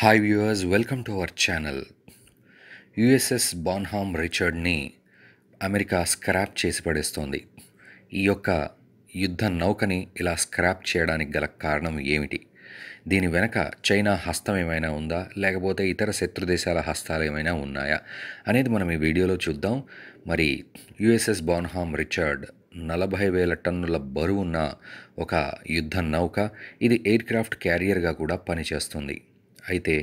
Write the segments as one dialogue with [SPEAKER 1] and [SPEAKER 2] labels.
[SPEAKER 1] hi viewers welcome to our channel USS Bonhomme రిచర్డ్ని America scrap చేసి పడేస్తోంది ఈ యొక్క యుద్ధ నౌకని ఇలా స్క్రాప్ చేయడానికి గల కారణం ఏమిటి దీని వెనక చైనా హస్తం ఏమైనా ఉందా లేకపోతే ఇతర శత్రు దేశాల హస్తాలు ఏమైనా ఉన్నాయా అనేది మనం ఈ వీడియోలో చూద్దాం మరి యుఎస్ఎస్ బాన్హామ్ రిచర్డ్ నలభై వేల టన్నుల బరువున్న ఒక యుద్ధ నౌక ఇది ఎయిర్ క్రాఫ్ట్ క్యారియర్గా కూడా పనిచేస్తుంది అయితే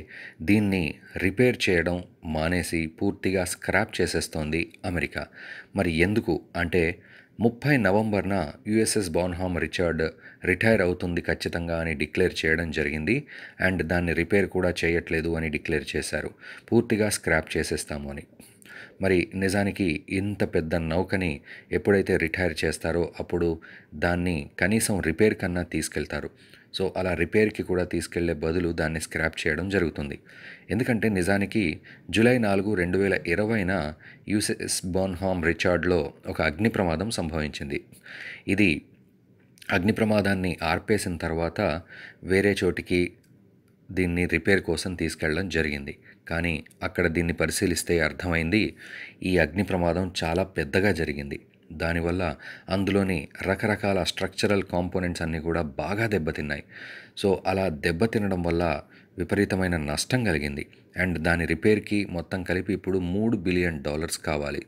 [SPEAKER 1] దీన్ని రిపేర్ చేయడం మానేసి పూర్తిగా స్క్రాప్ చేసేస్తోంది అమెరికా మరి ఎందుకు అంటే ముప్పై నవంబర్న యుఎస్ఎస్ బోన్హామ్ రిచర్డ్ రిటైర్ అవుతుంది ఖచ్చితంగా అని డిక్లేర్ చేయడం జరిగింది అండ్ దాన్ని రిపేర్ కూడా చేయట్లేదు అని డిక్లేర్ చేశారు పూర్తిగా స్క్రాప్ చేసేస్తాము అని మరి నిజానికి ఇంత పెద్ద నౌకని ఎప్పుడైతే రిటైర్ చేస్తారో అప్పుడు దాన్ని కనీసం రిపేర్ కన్నా తీసుకెళ్తారు సో అలా రిపేర్కి కూడా తీసుకెళ్లే బదులు దాన్ని స్క్రాప్ చేయడం జరుగుతుంది ఎందుకంటే నిజానికి జూలై నాలుగు రెండు వేల ఇరవైన యూసెస్ బోన్హామ్ రిచార్డ్లో ఒక అగ్ని ప్రమాదం సంభవించింది ఇది అగ్ని ప్రమాదాన్ని ఆర్పేసిన తర్వాత వేరే చోటికి దీన్ని రిపేర్ కోసం తీసుకెళ్లడం జరిగింది కానీ అక్కడ దీన్ని పరిశీలిస్తే అర్థమైంది ఈ అగ్ని ప్రమాదం చాలా పెద్దగా జరిగింది దానివల్ల అందులోని రకరకాల స్ట్రక్చరల్ కాంపోనెంట్స్ అన్నీ కూడా బాగా దెబ్బతిన్నాయి సో అలా దెబ్బతినడం వల్ల విపరీతమైన నష్టం కలిగింది అండ్ దాని రిపేర్కి మొత్తం కలిపి ఇప్పుడు మూడు బిలియన్ డాలర్స్ కావాలి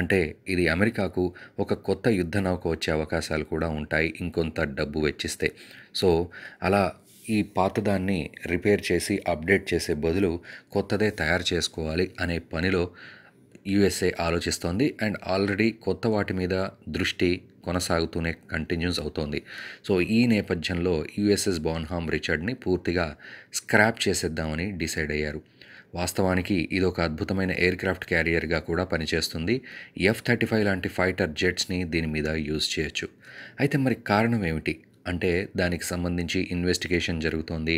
[SPEAKER 1] అంటే ఇది అమెరికాకు ఒక కొత్త యుద్ధ నౌక వచ్చే అవకాశాలు కూడా ఉంటాయి ఇంకొంత డబ్బు వెచ్చిస్తే సో అలా ఈ పాతదాన్ని రిపేర్ చేసి అప్డేట్ చేసే బదులు కొత్తదే తయారు చేసుకోవాలి అనే పనిలో యుఎస్ఏ ఆలోచిస్తోంది అండ్ ఆల్రెడీ కొత్త వాటి మీద దృష్టి కొనసాగుతూనే కంటిన్యూస్ అవుతోంది సో ఈ నేపథ్యంలో యుఎస్ఎస్ హామ్ రిచర్డ్ని పూర్తిగా స్క్రాప్ చేసేద్దామని డిసైడ్ అయ్యారు వాస్తవానికి ఇది ఒక అద్భుతమైన ఎయిర్ క్రాఫ్ట్ క్యారియర్గా కూడా పనిచేస్తుంది ఎఫ్ థర్టీ ఫైవ్ లాంటి ఫైటర్ జెట్స్ని దీని మీద యూజ్ చేయొచ్చు అయితే మరి కారణం ఏమిటి అంటే దానికి సంబంధించి ఇన్వెస్టిగేషన్ జరుగుతోంది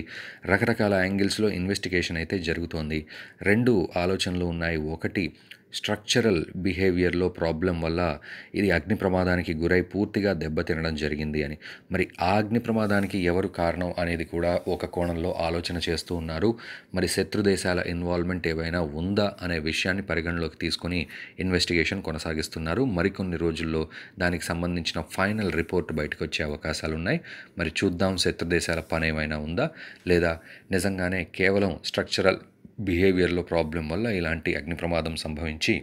[SPEAKER 1] రకరకాల యాంగిల్స్లో ఇన్వెస్టిగేషన్ అయితే జరుగుతోంది రెండు ఆలోచనలు ఉన్నాయి ఒకటి స్ట్రక్చరల్ బిహేవియర్లో ప్రాబ్లం వల్ల ఇది అగ్ని ప్రమాదానికి గురై పూర్తిగా దెబ్బతినడం జరిగింది అని మరి ఆ అగ్ని ప్రమాదానికి ఎవరు కారణం అనేది కూడా ఒక కోణంలో ఆలోచన చేస్తూ ఉన్నారు మరి శత్రు దేశాల ఇన్వాల్వ్మెంట్ ఏవైనా ఉందా అనే విషయాన్ని పరిగణలోకి తీసుకొని ఇన్వెస్టిగేషన్ కొనసాగిస్తున్నారు మరికొన్ని రోజుల్లో దానికి సంబంధించిన ఫైనల్ రిపోర్ట్ బయటకు వచ్చే అవకాశాలు ఉన్నాయి మరి చూద్దాం శత్రు దేశాల పని ఏమైనా ఉందా లేదా నిజంగానే కేవలం స్ట్రక్చరల్ బిహేవియర్లో ప్రాబ్లం వల్ల ఇలాంటి అగ్ని ప్రమాదం సంభవించి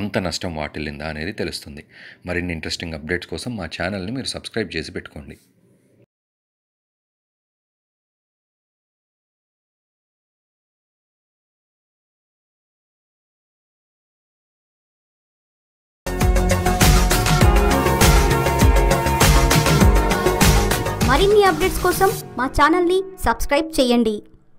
[SPEAKER 1] అంత నష్టం వాటిల్లిందా అనేది తెలుస్తుంది మరిన్ని ఇంట్రెస్టింగ్ అప్డేట్స్ కోసం మా ఛానల్ని మీరు సబ్స్క్రైబ్ చేసి పెట్టుకోండి మరిన్ని అప్డేట్స్ కోసం మా ఛానల్ని సబ్స్క్రైబ్ చేయండి